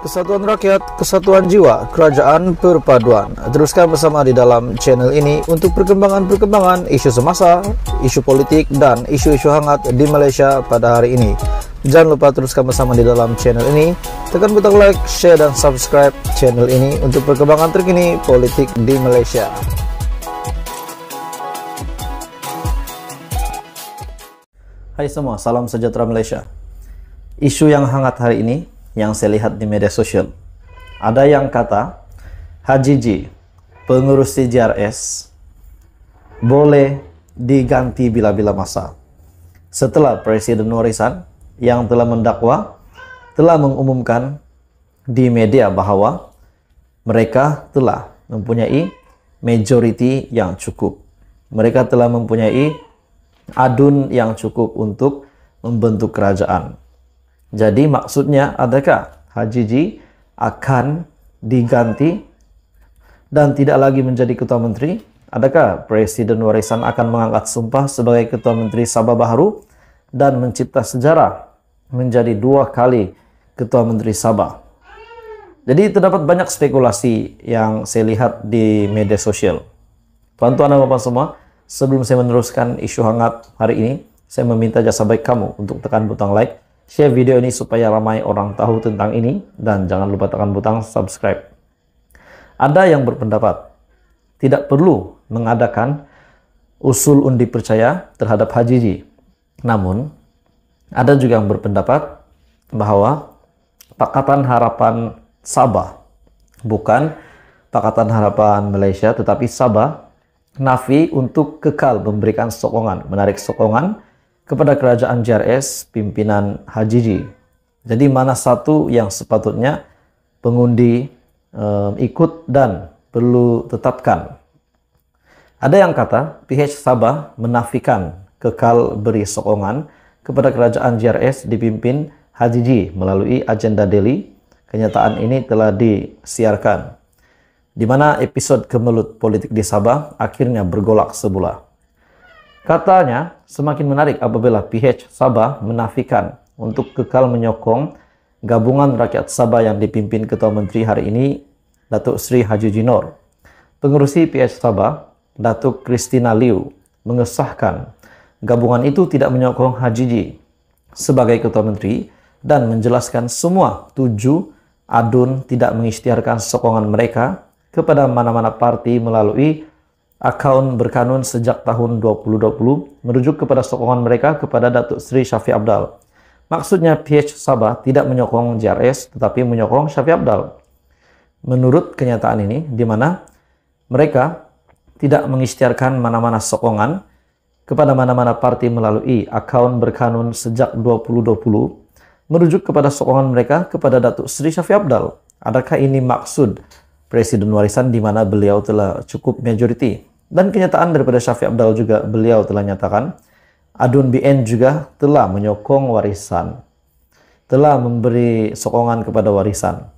Kesatuan Rakyat, Kesatuan Jiwa, Kerajaan Perpaduan. Teruskan bersama di dalam channel ini untuk perkembangan-perkembangan isu semasa, isu politik, dan isu-isu hangat di Malaysia pada hari ini. Jangan lupa teruskan bersama di dalam channel ini. Tekan butang like, share, dan subscribe channel ini untuk perkembangan terkini politik di Malaysia. Hai semua, salam sejahtera Malaysia. Isu yang hangat hari ini yang saya lihat di media sosial. Ada yang kata, Haji J, pengurus CJRS, boleh diganti bila-bila masa. Setelah Presiden Warisan yang telah mendakwa, telah mengumumkan di media bahwa mereka telah mempunyai majority yang cukup. Mereka telah mempunyai adun yang cukup untuk membentuk kerajaan. Jadi maksudnya adakah Haji Ji akan diganti dan tidak lagi menjadi ketua menteri? Adakah Presiden Warisan akan mengangkat sumpah sebagai ketua menteri Sabah Baharu dan mencipta sejarah menjadi dua kali ketua menteri Sabah? Jadi terdapat banyak spekulasi yang saya lihat di media sosial. Tuan-tuan dan bapak semua, sebelum saya meneruskan isu hangat hari ini, saya meminta jasa baik kamu untuk tekan butang like, Share video ini supaya ramai orang tahu tentang ini dan jangan lupa tekan butang subscribe. Ada yang berpendapat tidak perlu mengadakan usul undi percaya terhadap Hajiji. Namun, ada juga yang berpendapat bahwa Pakatan Harapan Sabah bukan Pakatan Harapan Malaysia tetapi Sabah nafi untuk kekal memberikan sokongan, menarik sokongan kepada kerajaan JRS pimpinan Hajiji. Jadi mana satu yang sepatutnya pengundi um, ikut dan perlu tetapkan. Ada yang kata PH Sabah menafikan kekal beri sokongan kepada kerajaan JRS dipimpin Hajiji melalui agenda Delhi. Kenyataan ini telah disiarkan di mana episode kemelut politik di Sabah akhirnya bergolak sebulan. Katanya, semakin menarik apabila PH Sabah menafikan untuk kekal menyokong gabungan rakyat Sabah yang dipimpin Ketua Menteri hari ini, Datuk Sri Haji Jinor. Pengurusi PH Sabah, Datuk Kristina Liu, mengesahkan gabungan itu tidak menyokong Haji Ji sebagai Ketua Menteri dan menjelaskan semua tujuh adun tidak mengisytiharkan sokongan mereka kepada mana-mana parti melalui Akun berkanun sejak tahun 2020 merujuk kepada sokongan mereka kepada Datuk Sri Syafi Abdal. Maksudnya PH Sabah tidak menyokong JRS tetapi menyokong Syafi Abdal. Menurut kenyataan ini, di mana mereka tidak mengisytiharkan mana-mana sokongan kepada mana-mana parti melalui akun berkanun sejak 2020 merujuk kepada sokongan mereka kepada Datuk Sri Syafi Abdal. Adakah ini maksud Presiden Warisan di mana beliau telah cukup majoriti? Dan kenyataan daripada Syafiq Abdal juga beliau telah nyatakan, Adun BN juga telah menyokong warisan, telah memberi sokongan kepada warisan.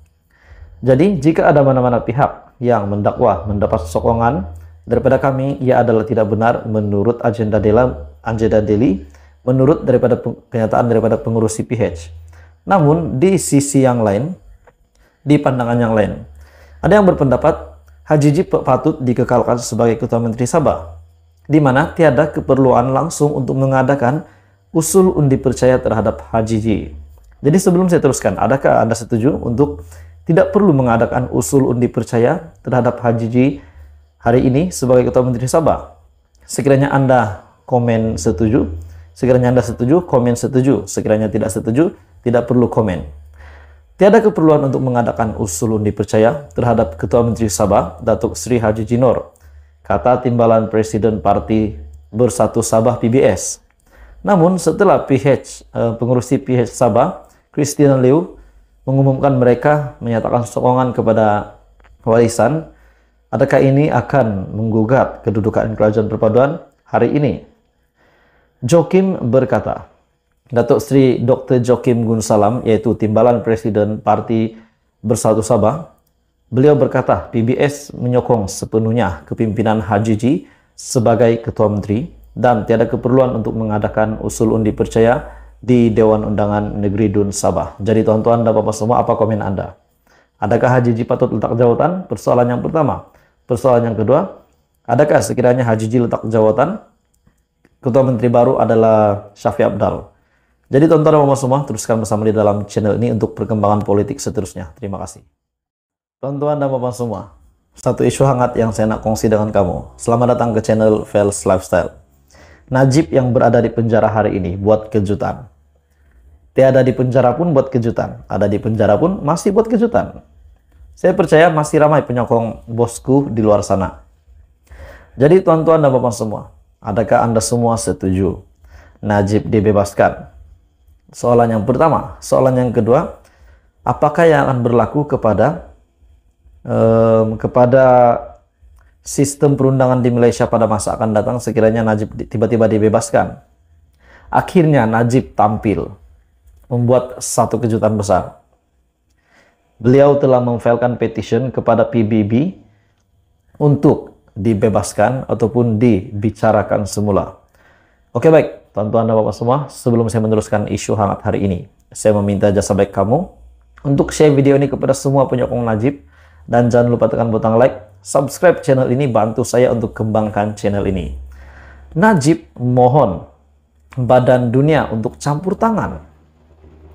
Jadi jika ada mana-mana pihak yang mendakwa mendapat sokongan daripada kami, ia adalah tidak benar menurut agenda dalam agenda Delhi, menurut daripada kenyataan daripada pengurus CPH. Namun di sisi yang lain, di pandangan yang lain, ada yang berpendapat Haji Jip patut dikekalkan sebagai Ketua Menteri Sabah, di mana tiada keperluan langsung untuk mengadakan usul undi percaya terhadap Haji Jip. Jadi sebelum saya teruskan, adakah Anda setuju untuk tidak perlu mengadakan usul undi percaya terhadap Haji Jip hari ini sebagai Ketua Menteri Sabah? Sekiranya Anda komen setuju, sekiranya Anda setuju, komen setuju. Sekiranya tidak setuju, tidak perlu komen. Tiada keperluan untuk mengadakan usul undi percaya terhadap Ketua Menteri Sabah, Datuk Sri Haji Jinor, kata Timbalan Presiden Parti Bersatu Sabah PBS. Namun setelah PH, eh, pengurusi PH Sabah, Christian Liu, mengumumkan mereka menyatakan sokongan kepada warisan, adakah ini akan menggugat kedudukan kerajaan perpaduan hari ini? Jokim berkata, Datuk Seri Dr. Jokim Salam iaitu Timbalan Presiden Parti Bersatu Sabah, beliau berkata PBS menyokong sepenuhnya kepimpinan HJG sebagai Ketua Menteri dan tiada keperluan untuk mengadakan usul undi percaya di Dewan Undangan Negeri Dun Sabah. Jadi tuan-tuan dan bapak semua, apa komen anda? Adakah HJG patut letak jawatan? Persoalan yang pertama. Persoalan yang kedua, adakah sekiranya HJG letak jawatan? Ketua Menteri baru adalah Syafi Abdal. Jadi tonton sama semua, teruskan bersama di dalam channel ini untuk perkembangan politik seterusnya. Terima kasih. Tuan-tuan dan Bapak semua, satu isu hangat yang saya nak kongsi dengan kamu. Selamat datang ke channel Fels Lifestyle. Najib yang berada di penjara hari ini buat kejutan. Tiada di penjara pun buat kejutan. Ada di penjara pun masih buat kejutan. Saya percaya masih ramai penyokong bosku di luar sana. Jadi tuan-tuan dan bapak semua, adakah Anda semua setuju? Najib dibebaskan, Soalan yang pertama, soalan yang kedua, apakah yang akan berlaku kepada um, kepada sistem perundangan di Malaysia pada masa akan datang sekiranya Najib tiba-tiba dibebaskan? Akhirnya Najib tampil membuat satu kejutan besar. Beliau telah memfailkan petition kepada PBB untuk dibebaskan ataupun dibicarakan semula. Oke baik, Tuan-tuan dan Bapak semua, sebelum saya meneruskan isu hangat hari ini, saya meminta jasa baik kamu untuk share video ini kepada semua penyokong Najib dan jangan lupa tekan butang like, subscribe channel ini bantu saya untuk kembangkan channel ini. Najib mohon badan dunia untuk campur tangan.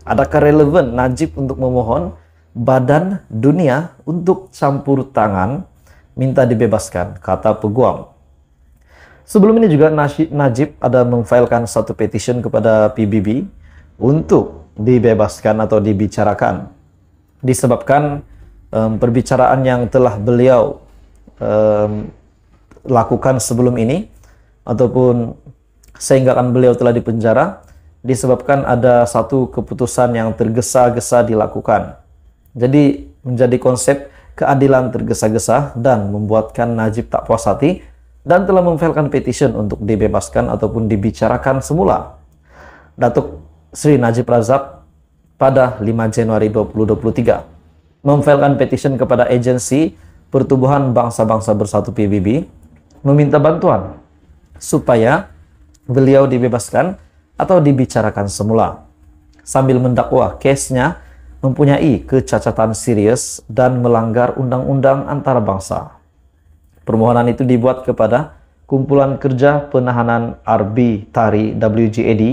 Adakah relevan Najib untuk memohon badan dunia untuk campur tangan minta dibebaskan kata peguam Sebelum ini juga Najib ada memfailkan satu petition kepada PBB untuk dibebaskan atau dibicarakan disebabkan um, perbicaraan yang telah beliau um, lakukan sebelum ini ataupun sehingga kan beliau telah dipenjara disebabkan ada satu keputusan yang tergesa-gesa dilakukan. Jadi menjadi konsep keadilan tergesa-gesa dan membuatkan Najib tak puas hati dan telah memfailkan petition untuk dibebaskan ataupun dibicarakan semula. Datuk Sri Najib Razak pada 5 Januari 2023 memfailkan petition kepada agensi pertumbuhan Bangsa-Bangsa Bersatu PBB meminta bantuan supaya beliau dibebaskan atau dibicarakan semula sambil mendakwa case mempunyai kecacatan serius dan melanggar undang-undang antar Permohonan itu dibuat kepada Kumpulan Kerja Penahanan RB Tari WGAD e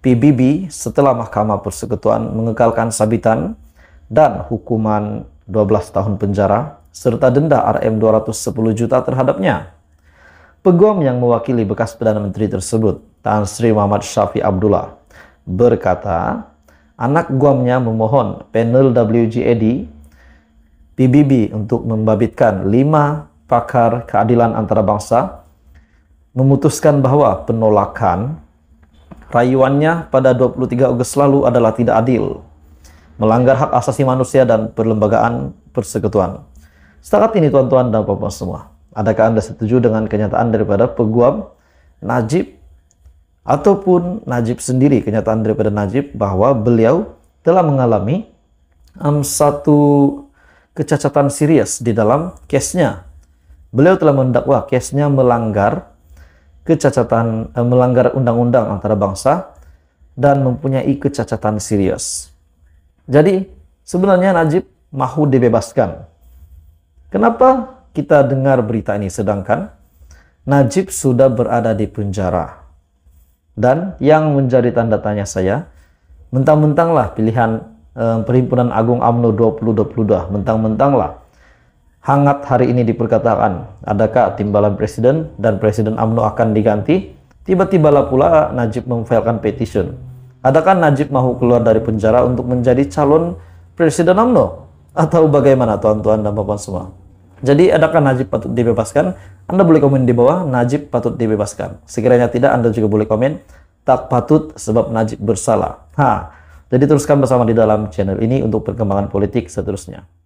PBB setelah Mahkamah Persekutuan mengekalkan sabitan dan hukuman 12 tahun penjara serta denda RM 210 juta terhadapnya. Peguam yang mewakili bekas Perdana Menteri tersebut, Tan Sri Muhammad Syafi Abdullah, berkata, anak guamnya memohon panel WGAD e PBB untuk membabitkan lima pakar keadilan antara bangsa, memutuskan bahwa penolakan rayuannya pada 23 Agustus lalu adalah tidak adil, melanggar hak asasi manusia dan perlembagaan persekutuan. Setakat ini tuan-tuan dan bapak semua, adakah Anda setuju dengan kenyataan daripada peguam Najib ataupun Najib sendiri, kenyataan daripada Najib bahwa beliau telah mengalami um, satu kecacatan serius di dalam case-nya Beliau telah mendakwa kesnya melanggar kecacatan eh, melanggar undang-undang antara bangsa dan mempunyai kecacatan serius. Jadi sebenarnya Najib mahu dibebaskan. Kenapa kita dengar berita ini sedangkan Najib sudah berada di penjara. Dan yang menjadi tanda tanya saya, mentang-mentanglah pilihan eh, Perhimpunan Agung AMNO 2022, mentang-mentanglah hangat hari ini diperkatakan, adakah timbalan presiden dan presiden AMNO akan diganti? Tiba-tibalah tiba pula Najib memfailkan petition. Adakah Najib mau keluar dari penjara untuk menjadi calon presiden AMNO? Atau bagaimana tuan-tuan dan bapak semua? Jadi adakah Najib patut dibebaskan? Anda boleh komen di bawah, Najib patut dibebaskan. Sekiranya tidak, Anda juga boleh komen, tak patut sebab Najib bersalah. Ha, jadi teruskan bersama di dalam channel ini untuk perkembangan politik seterusnya.